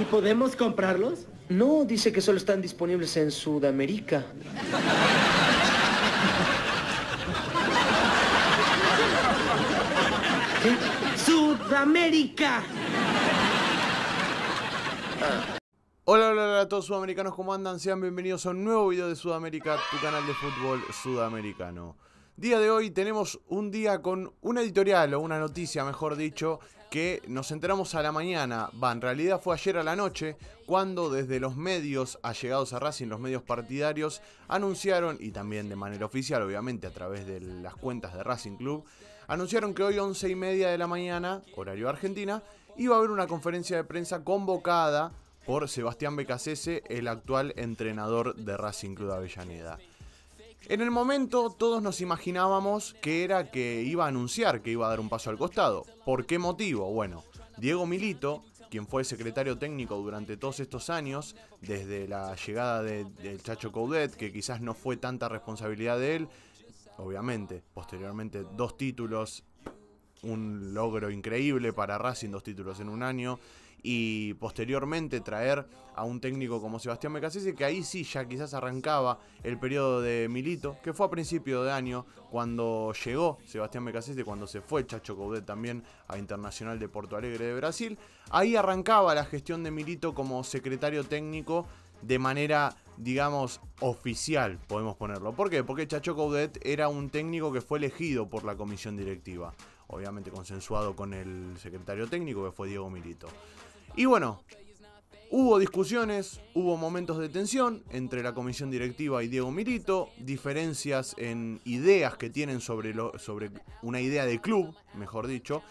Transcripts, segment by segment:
¿Y podemos comprarlos? No, dice que solo están disponibles en Sudamérica. ¡Sudamérica! Ah. Hola, hola, hola a todos sudamericanos, ¿cómo andan? Sean bienvenidos a un nuevo video de Sudamérica, tu canal de fútbol sudamericano. Día de hoy tenemos un día con una editorial o una noticia, mejor dicho, que nos enteramos a la mañana, va, en realidad fue ayer a la noche, cuando desde los medios allegados a Racing, los medios partidarios, anunciaron, y también de manera oficial, obviamente a través de las cuentas de Racing Club, anunciaron que hoy 11 y media de la mañana, horario Argentina, iba a haber una conferencia de prensa convocada por Sebastián Becasese, el actual entrenador de Racing Club de Avellaneda. En el momento todos nos imaginábamos que era que iba a anunciar que iba a dar un paso al costado. ¿Por qué motivo? Bueno, Diego Milito, quien fue secretario técnico durante todos estos años, desde la llegada del Chacho Coudet, que quizás no fue tanta responsabilidad de él, obviamente, posteriormente dos títulos, un logro increíble para Racing, dos títulos en un año, y posteriormente traer a un técnico como Sebastián Mecasese. que ahí sí ya quizás arrancaba el periodo de Milito, que fue a principio de año cuando llegó Sebastián Mecasese, cuando se fue Chacho Coudet también a Internacional de Porto Alegre de Brasil. Ahí arrancaba la gestión de Milito como secretario técnico de manera, digamos, oficial, podemos ponerlo. ¿Por qué? Porque Chacho Coudet era un técnico que fue elegido por la comisión directiva. Obviamente consensuado con el secretario técnico que fue Diego Milito. Y bueno, hubo discusiones, hubo momentos de tensión entre la comisión directiva y Diego Milito, diferencias en ideas que tienen sobre, lo, sobre una idea de club, mejor dicho.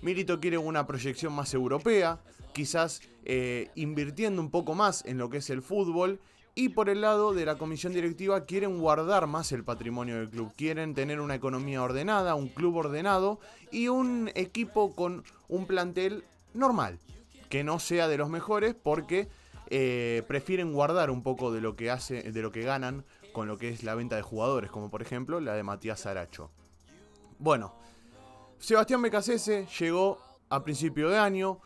Milito quiere una proyección más europea, quizás eh, invirtiendo un poco más en lo que es el fútbol. Y por el lado de la comisión directiva quieren guardar más el patrimonio del club, quieren tener una economía ordenada, un club ordenado y un equipo con un plantel normal, que no sea de los mejores porque eh, prefieren guardar un poco de lo que hace, de lo que ganan con lo que es la venta de jugadores, como por ejemplo la de Matías Aracho. Bueno, Sebastián Becasese llegó a principio de año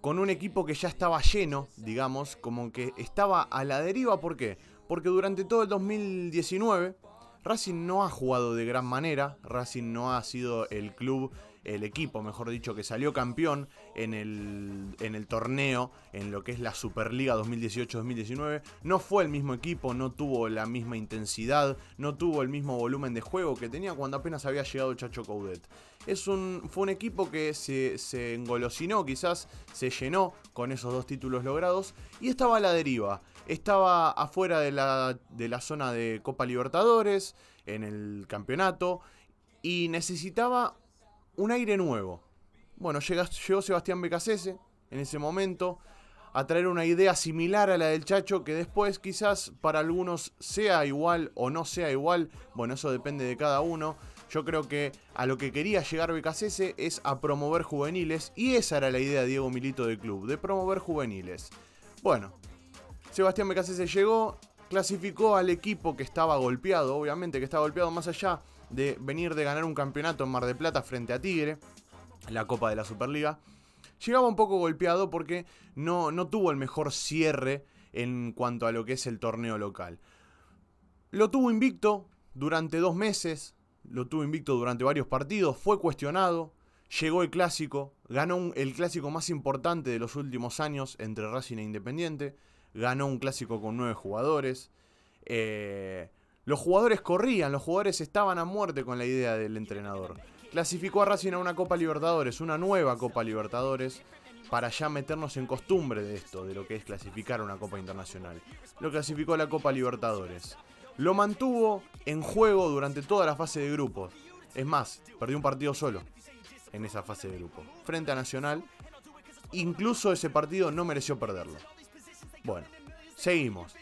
con un equipo que ya estaba lleno, digamos, como que estaba a la deriva, ¿por qué? Porque durante todo el 2019 Racing no ha jugado de gran manera, Racing no ha sido el club el equipo, mejor dicho, que salió campeón en el, torneo, en lo que es la Superliga 2018-2019, no fue el mismo equipo, no tuvo la misma intensidad, no tuvo el mismo volumen de juego que tenía cuando apenas había llegado Chacho Caudet. Es un, fue un equipo que se, engolosinó, quizás se llenó con esos dos títulos logrados y estaba a la deriva. Estaba afuera de la, de la zona de Copa Libertadores, en el campeonato, y necesitaba un aire nuevo. Bueno, llegó, Sebastián Becasese en ese momento a traer una idea similar a la del Chacho, que después quizás para algunos sea igual o no sea igual, bueno, eso depende de cada uno. Yo creo que a lo que quería llegar Becasese es a promover juveniles, y esa era la idea de Diego Milito del club, de promover juveniles. Bueno, Sebastián Becasese llegó, clasificó al equipo que estaba golpeado, obviamente que estaba golpeado más allá de venir de ganar un campeonato en Mar de Plata frente a Tigre, la Copa de la Superliga. Llegaba un poco golpeado porque no, no tuvo el mejor cierre en cuanto a lo que es el torneo local. Lo tuvo invicto durante dos meses, lo tuvo invicto durante varios partidos, fue cuestionado, llegó el clásico, ganó el clásico más importante de los últimos años entre Racing e Independiente, ganó un clásico con nueve jugadores, eh, los jugadores corrían, los jugadores estaban a muerte con la idea del entrenador. Clasificó a Racing a una Copa Libertadores, una nueva Copa Libertadores, para ya meternos en costumbre de esto, de lo que es clasificar una Copa Internacional. Lo clasificó la Copa Libertadores. Lo mantuvo en juego durante toda la fase de grupos. Es más, perdió un partido solo en esa fase de grupo. Frente a Nacional, incluso ese partido no mereció perderlo. Bueno, seguimos.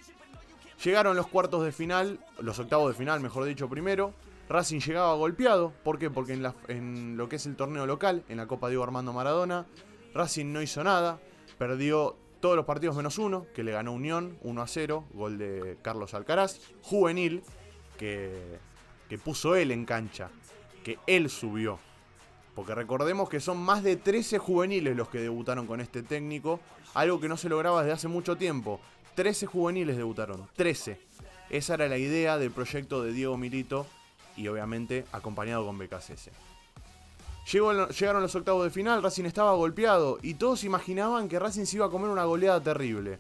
Llegaron los cuartos de final, los octavos de final, mejor dicho, primero. Racing llegaba golpeado. ¿Por qué? Porque en, en lo que es el torneo local, en la Copa Diego Armando Maradona, Racing no hizo nada. Perdió todos los partidos menos uno, que le ganó Unión 1 a 0, gol de Carlos Alcaraz. Juvenil, que, que puso él en cancha, que él subió. Porque recordemos que son más de 13 juveniles los que debutaron con este técnico, algo que no se lograba desde hace mucho tiempo. 13 juveniles debutaron, 13. Esa era la idea del proyecto de Diego Milito y obviamente acompañado con BKCS. Llegaron los octavos de final, Racing estaba golpeado y todos imaginaban que Racing se iba a comer una goleada terrible.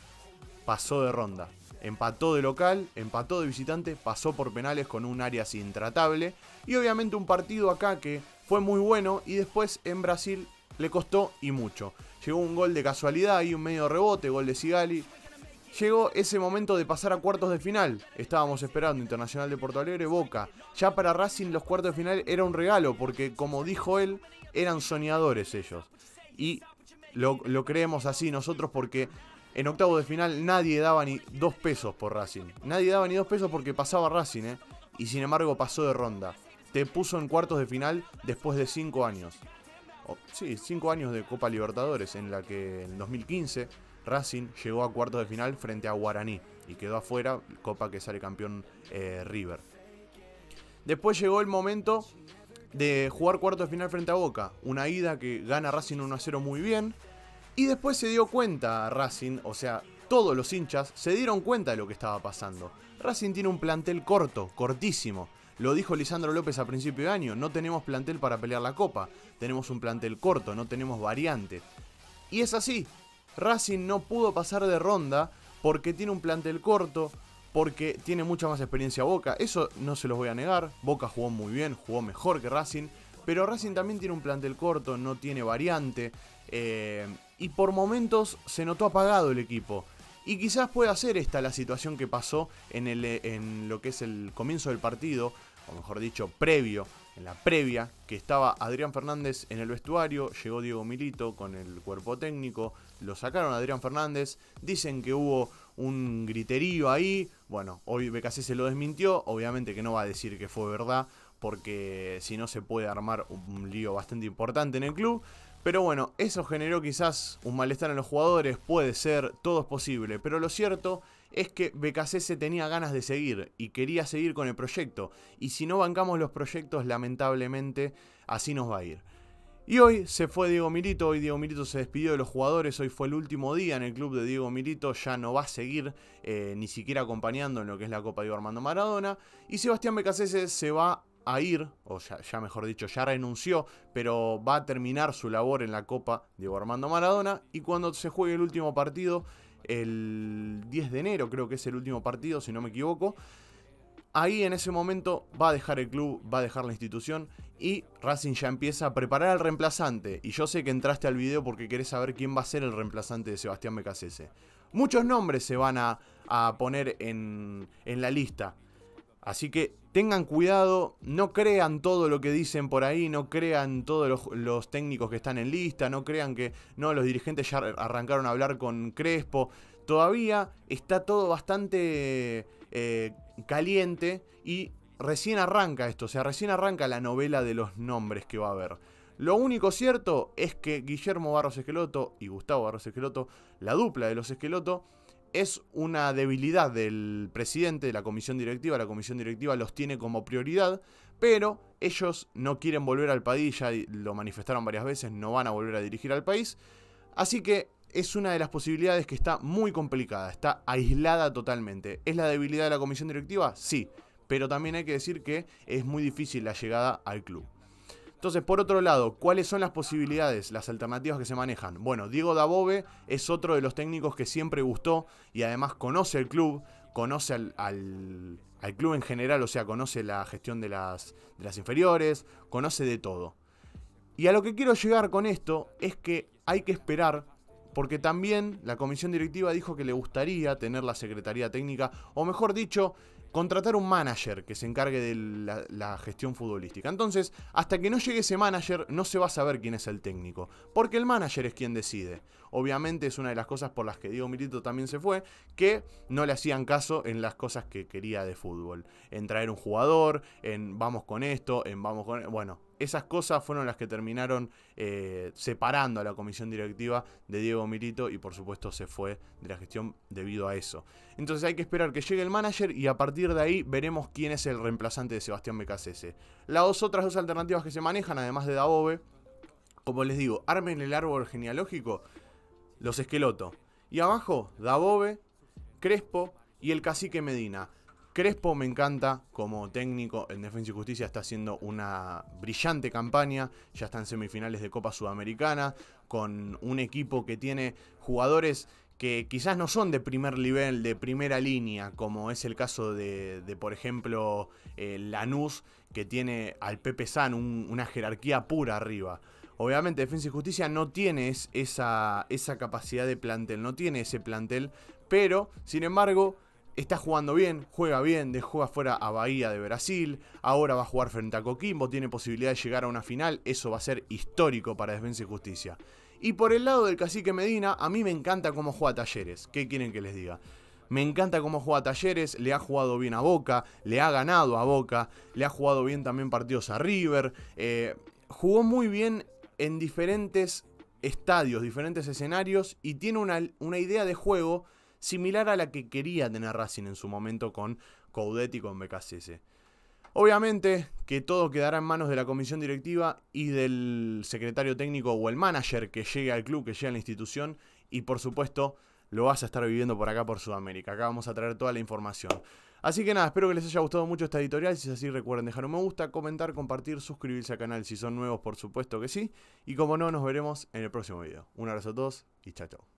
Pasó de ronda, empató de local, empató de visitante, pasó por penales con un área intratable y obviamente un partido acá que fue muy bueno y después en Brasil le costó y mucho. Llegó un gol de casualidad y un medio rebote, gol de Sigali, llegó ese momento de pasar a cuartos de final. Estábamos esperando Internacional de Porto Alegre Boca. Ya para Racing los cuartos de final era un regalo porque como dijo él, eran soñadores ellos. Y lo, creemos así nosotros porque en octavos de final nadie daba ni dos pesos por Racing. Nadie daba ni dos pesos porque pasaba Racing, ¿eh? Y sin embargo pasó de ronda. Te puso en cuartos de final después de cinco años. sí, cinco años de Copa Libertadores en la que en 2015 Racing llegó a cuartos de final frente a Guaraní y quedó afuera, copa que sale campeón eh, River. Después llegó el momento de jugar cuartos de final frente a Boca, una ida que gana Racing 1 a 0 muy bien. Y después se dio cuenta Racing, o sea, todos los hinchas se dieron cuenta de lo que estaba pasando. Racing tiene un plantel corto, cortísimo. Lo dijo Lisandro López a principio de año, no tenemos plantel para pelear la copa, tenemos un plantel corto, no tenemos variante. Y es así, Racing no pudo pasar de ronda porque tiene un plantel corto, porque tiene mucha más experiencia Boca. Eso no se los voy a negar. Boca jugó muy bien, jugó mejor que Racing. Pero Racing también tiene un plantel corto, no tiene variante. Eh, y por momentos se notó apagado el equipo. Y quizás pueda ser esta la situación que pasó en lo que es el comienzo del partido, o mejor dicho, previo, en la previa, que estaba Adrián Fernández en el vestuario, llegó Diego Milito con el cuerpo técnico, lo sacaron Adrián Fernández, dicen que hubo un griterío ahí, bueno, hoy BKC se lo desmintió, obviamente que no va a decir que fue verdad, porque si no se puede armar un lío bastante importante en el club, pero bueno, eso generó quizás un malestar en los jugadores, puede ser, todo es posible, pero lo cierto es que BKC tenía ganas de seguir y quería seguir con el proyecto. Y si no bancamos los proyectos, lamentablemente, así nos va a ir. Y hoy se fue Diego Milito, hoy Diego Milito se despidió de los jugadores, hoy fue el último día en el club de Diego Milito, ya no va a seguir eh, ni siquiera acompañando en lo que es la Copa Diego Armando Maradona. Y Sebastián Becasese se va a ir, o ya, ya, mejor dicho, ya renunció, pero va a terminar su labor en la Copa Diego Armando Maradona. Y cuando se juegue el último partido, el 10 de enero, creo que es el último partido, si no me equivoco. Ahí en ese momento va a dejar el club, va a dejar la institución y Racing ya empieza a preparar al reemplazante. Y yo sé que entraste al video porque querés saber quién va a ser el reemplazante de Sebastián Becasese. Muchos nombres se van a, poner en, en la lista. Así que tengan cuidado, no crean todo lo que dicen por ahí, no crean todos los, técnicos que están en lista, no crean que no, los dirigentes ya arrancaron a hablar con Crespo. Todavía está todo bastante eh, caliente y recién arranca esto, o sea, recién arranca la novela de los nombres que va a haber. Lo único cierto es que Guillermo Barros Esqueloto y Gustavo Barros Esqueloto, la dupla de los Esquelotos, es una debilidad del presidente de la comisión directiva. La comisión directiva los tiene como prioridad, pero ellos no quieren volver al Padilla ya lo manifestaron varias veces, no van a volver a dirigir al país. Así que es una de las posibilidades que está muy complicada, está aislada totalmente. ¿Es la debilidad de la comisión directiva? Sí, pero también hay que decir que es muy difícil la llegada al club. Entonces, por otro lado, ¿cuáles son las posibilidades, las alternativas que se manejan? Bueno, Diego Dabove es otro de los técnicos que siempre gustó y además conoce el club, conoce al, al, al club en general, o sea, conoce la gestión de de las inferiores, conoce de todo. Y a lo que quiero llegar con esto es que hay que esperar porque también la comisión directiva dijo que le gustaría tener la Secretaría Técnica, o mejor dicho, contratar un manager que se encargue de la, gestión futbolística. Entonces, hasta que no llegue ese manager, no se va a saber quién es el técnico, porque el manager es quien decide. Obviamente es una de las cosas por las que Diego Milito también se fue, que no le hacían caso en las cosas que quería de fútbol, en traer un jugador, en vamos con esto, en vamos con... E-, bueno, esas cosas fueron las que terminaron eh, separando a la comisión directiva de Diego Milito y por supuesto se fue de la gestión debido a eso. Entonces hay que esperar que llegue el manager y a partir de ahí veremos quién es el reemplazante de Sebastián Becasese. Las otras dos alternativas que se manejan, además de Dabove, como les digo, armen el árbol genealógico, los esqueloto. Y abajo, Dabove, Crespo y el cacique Medina. Crespo me encanta como técnico en Defensa y Justicia, está haciendo una brillante campaña, ya está en semifinales de Copa Sudamericana, con un equipo que tiene jugadores que quizás no son de primer nivel, de primera línea, como es el caso de, por ejemplo, eh, Lanús, que tiene al Pepe San, una jerarquía pura arriba. Obviamente Defensa y Justicia no tiene esa, esa capacidad de plantel, no tiene ese plantel, pero, sin embargo, está jugando bien, juega bien, dejó afuera a Bahía de Brasil, ahora va a jugar frente a Coquimbo, tiene posibilidad de llegar a una final, eso va a ser histórico para Defensa y Justicia. Y por el lado del cacique Medina, a mí me encanta cómo juega Talleres, ¿qué quieren que les diga? Me encanta cómo juega Talleres, le ha jugado bien a Boca, le ha ganado a Boca, le ha jugado bien también partidos a River, eh, jugó muy bien en diferentes estadios, diferentes escenarios y tiene una, una idea de juego similar a la que quería tener Racing en su momento con Coudet y con BKCS. Obviamente que todo quedará en manos de la comisión directiva y del secretario técnico o el manager que llegue al club, que llegue a la institución y por supuesto lo vas a estar viviendo por acá por Sudamérica. Acá vamos a traer toda la información. Así que nada, espero que les haya gustado mucho esta editorial. Si es así, recuerden dejar un me gusta, comentar, compartir, suscribirse al canal si son nuevos, por supuesto que sí. Y como no, nos veremos en el próximo video. Un abrazo a todos y chao chao.